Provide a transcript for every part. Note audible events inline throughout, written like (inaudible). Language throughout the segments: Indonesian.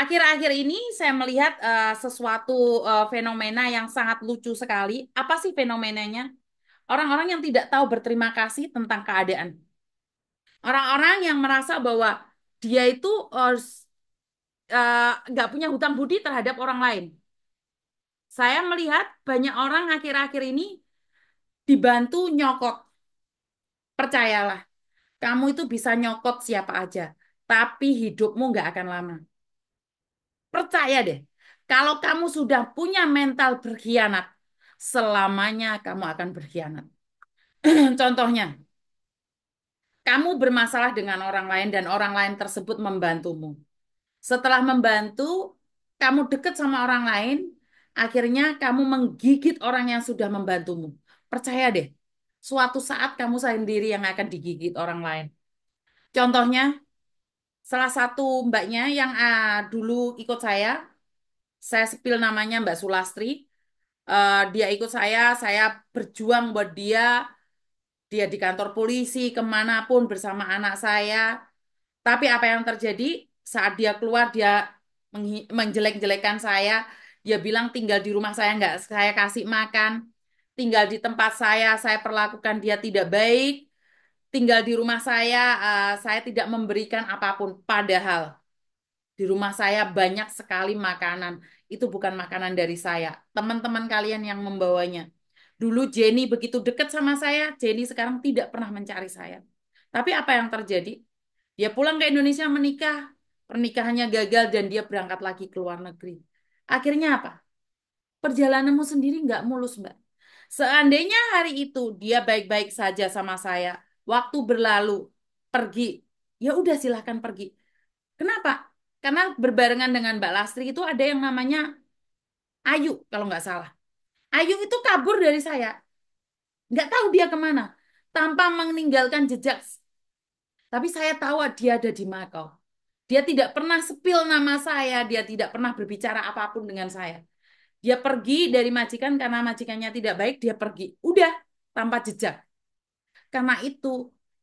akhir-akhir ini saya melihat uh, sesuatu uh, fenomena yang sangat lucu sekali. Apa sih fenomenanya? Orang-orang yang tidak tahu berterima kasih tentang keadaan. Orang-orang yang merasa bahwa dia itu uh, nggak uh, punya hutang budi terhadap orang lain. Saya melihat banyak orang akhir-akhir ini dibantu nyokot. Percayalah, kamu itu bisa nyokot siapa aja, tapi hidupmu nggak akan lama Percaya deh, kalau kamu sudah punya mental berkhianat, selamanya kamu akan berkhianat. (clears throat) Contohnya, kamu bermasalah dengan orang lain dan orang lain tersebut membantumu. Setelah membantu, kamu dekat sama orang lain, akhirnya kamu menggigit orang yang sudah membantumu. Percaya deh, suatu saat kamu sendiri yang akan digigit orang lain. Contohnya, salah satu mbaknya yang uh, dulu ikut saya, saya sepil namanya Mbak Sulastri. Uh, dia ikut saya, saya berjuang buat dia, dia di kantor polisi, kemanapun bersama anak saya. Tapi apa yang terjadi saat dia keluar, dia menjelek-jelekan saya. Dia bilang tinggal di rumah saya nggak saya kasih makan, tinggal di tempat saya saya perlakukan dia tidak baik tinggal di rumah saya, uh, saya tidak memberikan apapun. Padahal di rumah saya banyak sekali makanan. Itu bukan makanan dari saya. Teman-teman kalian yang membawanya. Dulu Jenny begitu dekat sama saya, Jenny sekarang tidak pernah mencari saya. Tapi apa yang terjadi? Dia pulang ke Indonesia menikah, pernikahannya gagal dan dia berangkat lagi ke luar negeri. Akhirnya apa? Perjalananmu sendiri nggak mulus, Mbak. Seandainya hari itu dia baik-baik saja sama saya, waktu berlalu, pergi. Ya udah silahkan pergi. Kenapa? Karena berbarengan dengan Mbak Lastri itu ada yang namanya Ayu, kalau nggak salah. Ayu itu kabur dari saya. Nggak tahu dia kemana. Tanpa meninggalkan jejak. Tapi saya tahu dia ada di Makau. Dia tidak pernah sepil nama saya. Dia tidak pernah berbicara apapun dengan saya. Dia pergi dari majikan karena majikannya tidak baik, dia pergi. Udah, tanpa jejak. Karena itu,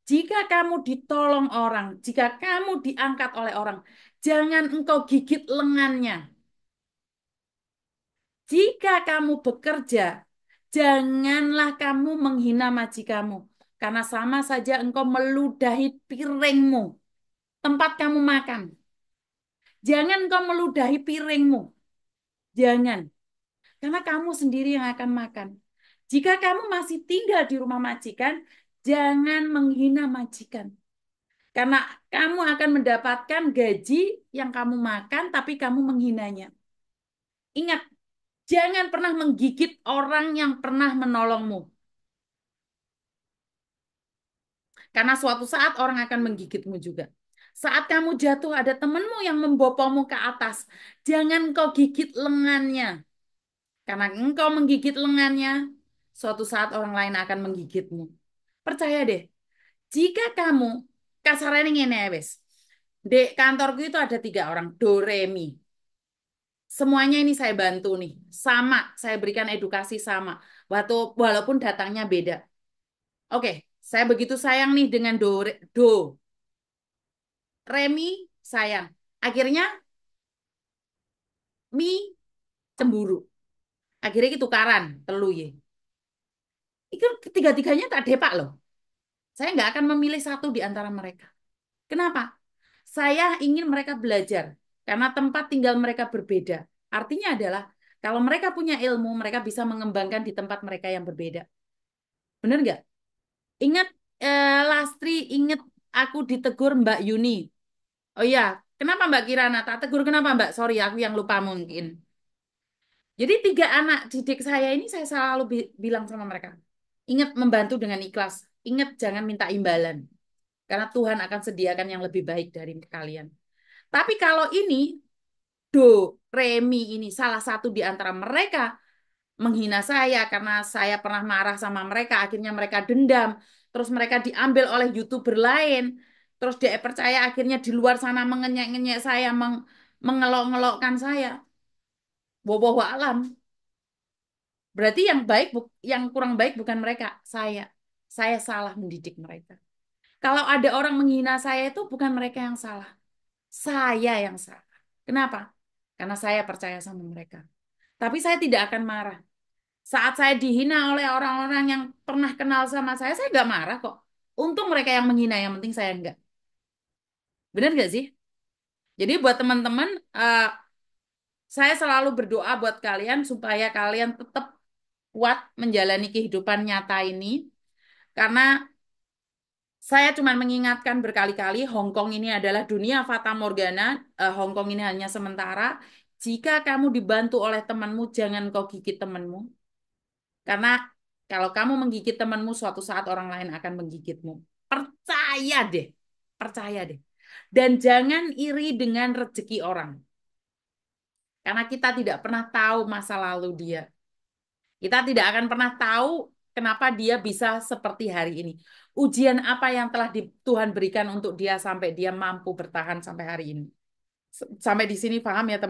jika kamu ditolong orang, jika kamu diangkat oleh orang, jangan engkau gigit lengannya. Jika kamu bekerja, janganlah kamu menghina majikamu, karena sama saja engkau meludahi piringmu, tempat kamu makan. Jangan engkau meludahi piringmu. Jangan. Karena kamu sendiri yang akan makan. Jika kamu masih tinggal di rumah majikan, Jangan menghina majikan. Karena kamu akan mendapatkan gaji yang kamu makan tapi kamu menghinanya. Ingat, jangan pernah menggigit orang yang pernah menolongmu. Karena suatu saat orang akan menggigitmu juga. Saat kamu jatuh ada temanmu yang membopongmu ke atas. Jangan kau gigit lengannya. Karena engkau menggigit lengannya, suatu saat orang lain akan menggigitmu percaya deh jika kamu kasarannya ngene ya wes di kantorku itu ada tiga orang doremi semuanya ini saya bantu nih sama saya berikan edukasi sama waktu walaupun datangnya beda oke saya begitu sayang nih dengan do do remi sayang akhirnya mi cemburu akhirnya itu karan telu ya itu ketiga-tiganya tak depak loh. Saya nggak akan memilih satu di antara mereka. Kenapa? Saya ingin mereka belajar karena tempat tinggal mereka berbeda. Artinya adalah kalau mereka punya ilmu, mereka bisa mengembangkan di tempat mereka yang berbeda. Benar nggak? Ingat eh, Lastri, ingat aku ditegur Mbak Yuni. Oh iya, kenapa Mbak Kirana? Tak tegur kenapa Mbak? Sorry, aku yang lupa mungkin. Jadi tiga anak didik saya ini saya selalu bilang sama mereka, Ingat membantu dengan ikhlas. Ingat jangan minta imbalan. Karena Tuhan akan sediakan yang lebih baik dari kalian. Tapi kalau ini, do, remi ini salah satu di antara mereka menghina saya karena saya pernah marah sama mereka, akhirnya mereka dendam, terus mereka diambil oleh YouTuber lain, terus dia percaya akhirnya di luar sana mengenyek-ngenyek saya, meng mengelok-ngelokkan saya. Wawah alam, Berarti yang baik yang kurang baik bukan mereka, saya. Saya salah mendidik mereka. Kalau ada orang menghina saya itu bukan mereka yang salah. Saya yang salah. Kenapa? Karena saya percaya sama mereka. Tapi saya tidak akan marah. Saat saya dihina oleh orang-orang yang pernah kenal sama saya, saya nggak marah kok. Untung mereka yang menghina, yang penting saya enggak Benar nggak sih? Jadi buat teman-teman, uh, saya selalu berdoa buat kalian supaya kalian tetap kuat menjalani kehidupan nyata ini karena saya cuma mengingatkan berkali-kali Hong Kong ini adalah dunia fata morgana, eh, Hong Kong ini hanya sementara. Jika kamu dibantu oleh temanmu, jangan kau gigit temanmu. Karena kalau kamu menggigit temanmu, suatu saat orang lain akan menggigitmu. Percaya deh, percaya deh. Dan jangan iri dengan rezeki orang. Karena kita tidak pernah tahu masa lalu dia. Kita tidak akan pernah tahu kenapa dia bisa seperti hari ini. Ujian apa yang telah di, Tuhan berikan untuk dia sampai dia mampu bertahan sampai hari ini. Sampai di sini paham ya teman?